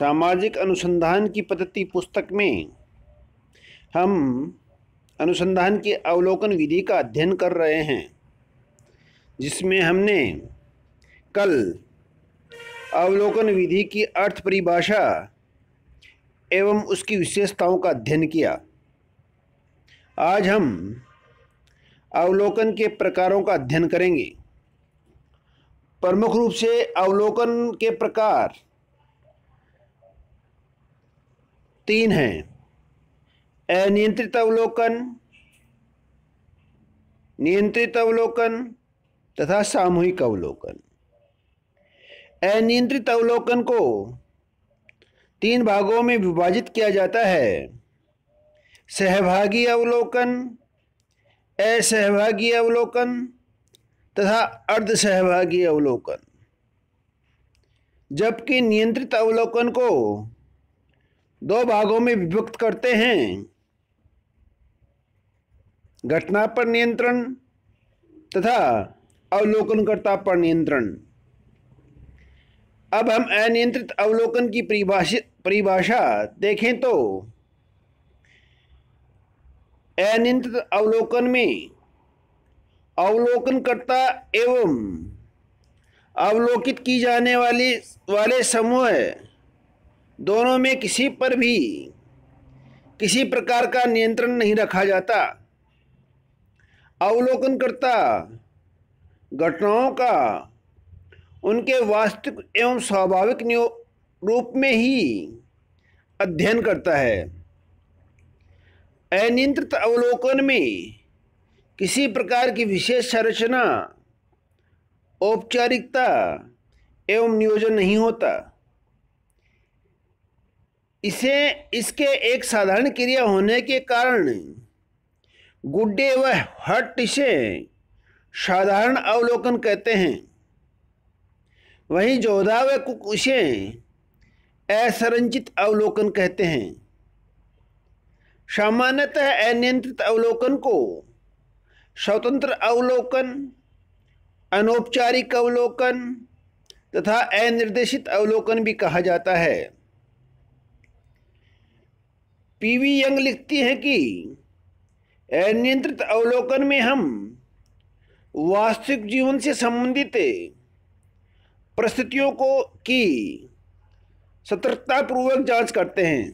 सामाजिक अनुसंधान की पद्धति पुस्तक में हम अनुसंधान की अवलोकन विधि का अध्ययन कर रहे हैं जिसमें हमने कल अवलोकन विधि की अर्थ परिभाषा एवं उसकी विशेषताओं का अध्ययन किया आज हम अवलोकन के प्रकारों का अध्ययन करेंगे प्रमुख रूप से अवलोकन के प्रकार तीन हैं अनियंत्रित अवलोकन नियंत्रित अवलोकन तथा सामूहिक अवलोकन अनियंत्रित अवलोकन को तीन भागों में विभाजित किया जाता है सहभागी अवलोकन असहभागी अवलोकन तथा अर्ध सहभागी अवलोकन जबकि नियंत्रित अवलोकन को दो भागों में विभक्त करते हैं घटना पर नियंत्रण तथा अवलोकनकर्ता पर नियंत्रण अब हम अनियंत्रित अवलोकन की परिभाषित परिभाषा देखें तो अनियंत्रित अवलोकन में अवलोकनकर्ता एवं अवलोकित की जाने वाली वाले समूह दोनों में किसी पर भी किसी प्रकार का नियंत्रण नहीं रखा जाता अवलोकनकर्ता घटनाओं का उनके वास्तविक एवं स्वाभाविक रूप में ही अध्ययन करता है अनियंत्रित अवलोकन में किसी प्रकार की विशेष संरचना औपचारिकता एवं नियोजन नहीं होता इसे इसके एक साधारण क्रिया होने के कारण गुड्डे व हट इसे साधारण अवलोकन कहते हैं वहीं जोधा व कुक उसे असंरचित अवलोकन कहते हैं सामान्यतः अनियंत्रित अवलोकन को स्वतंत्र अवलोकन अनौपचारिक अवलोकन तथा अनिर्देशित अवलोकन भी कहा जाता है पीवी यंग लिखती हैं कि अनियंत्रित अवलोकन में हम वास्तविक जीवन से संबंधित परिस्थितियों को की सतर्कतापूर्वक जांच करते हैं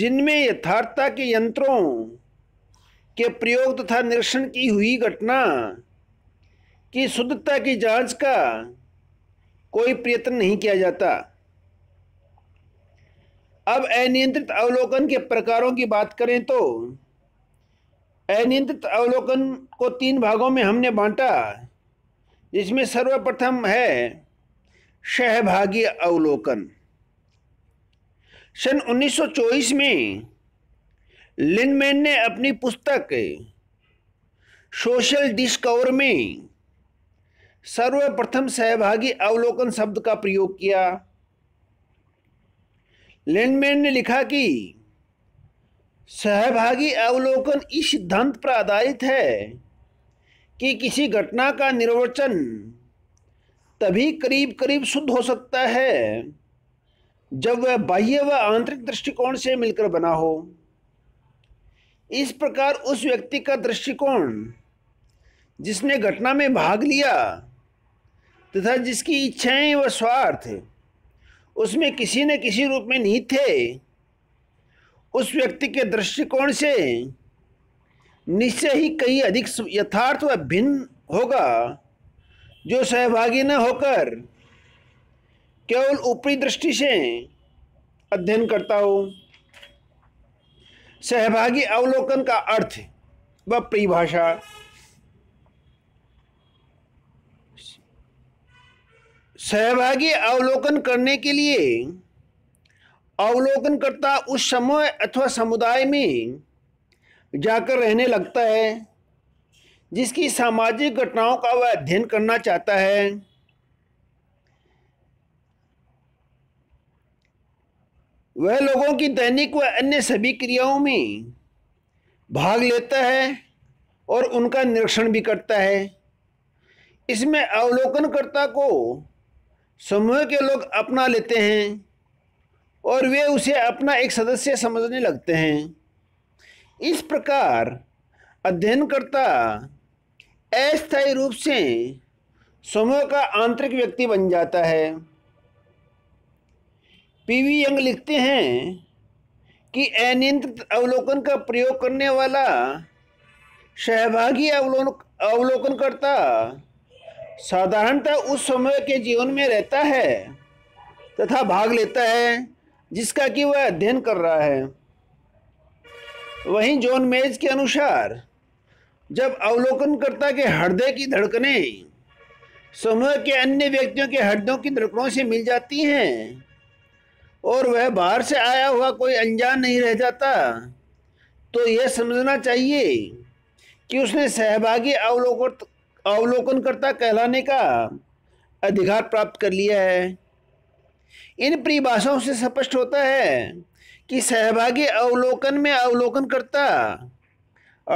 जिनमें यथार्थता के यंत्रों के प्रयोग तथा निरीक्षण की हुई घटना की शुद्धता की जांच का कोई प्रयत्न नहीं किया जाता अब अनियंत्रित अवलोकन के प्रकारों की बात करें तो अनियंत्रित अवलोकन को तीन भागों में हमने बांटा जिसमें सर्वप्रथम है सहभागी अवलोकन सन 1924 में लिनमैन ने अपनी पुस्तक सोशल डिस्कवर में सर्वप्रथम सहभागी अवलोकन शब्द का प्रयोग किया लैंडमैन ने लिखा कि सहभागी अवलोकन इस सिद्धांत पर आधारित है कि किसी घटना का निर्वचन तभी करीब करीब शुद्ध हो सकता है जब वह बाह्य व आंतरिक दृष्टिकोण से मिलकर बना हो इस प्रकार उस व्यक्ति का दृष्टिकोण जिसने घटना में भाग लिया तथा जिसकी इच्छाएं व स्वार्थ उसमें किसी न किसी रूप में नहीं थे उस व्यक्ति के दृष्टिकोण से निश्चय ही कहीं अधिक यथार्थ व भिन्न होगा जो सहभागी न होकर केवल ऊपरी दृष्टि से अध्ययन करता हो सहभागी अवलोकन का अर्थ व परिभाषा सहभागी अवलोकन करने के लिए अवलोकनकर्ता उस समय अथवा समुदाय में जाकर रहने लगता है जिसकी सामाजिक घटनाओं का वह अध्ययन करना चाहता है वह लोगों की दैनिक व अन्य सभी क्रियाओं में भाग लेता है और उनका निरीक्षण भी करता है इसमें अवलोकनकर्ता को समूह के लोग अपना लेते हैं और वे उसे अपना एक सदस्य समझने लगते हैं इस प्रकार अध्ययनकर्ता अस्थायी रूप से समूह का आंतरिक व्यक्ति बन जाता है पीवी यंग लिखते हैं कि अनियंत्रित अवलोकन का प्रयोग करने वाला सहभागी अवलोकनकर्ता साधारणतः उस समय के जीवन में रहता है तथा भाग लेता है जिसका कि वह अध्ययन कर रहा है वहीं जोन मेज के अनुसार जब अवलोकनकर्ता के हृदय की धड़कने समूह के अन्य व्यक्तियों के हृदयों की धड़कनों से मिल जाती हैं और वह बाहर से आया हुआ कोई अनजान नहीं रह जाता तो यह समझना चाहिए कि उसने सहभागी अवलोकन अवलोकनकर्ता कहलाने का अधिकार प्राप्त कर लिया है इन परिभाषाओं से स्पष्ट होता है कि सहभागी अवलोकन में अवलोकनकर्ता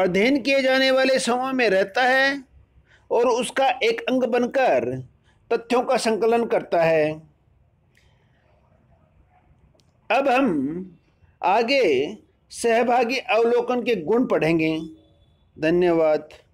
अध्ययन किए जाने वाले समूह में रहता है और उसका एक अंग बनकर तथ्यों का संकलन करता है अब हम आगे सहभागी अवलोकन के गुण पढ़ेंगे धन्यवाद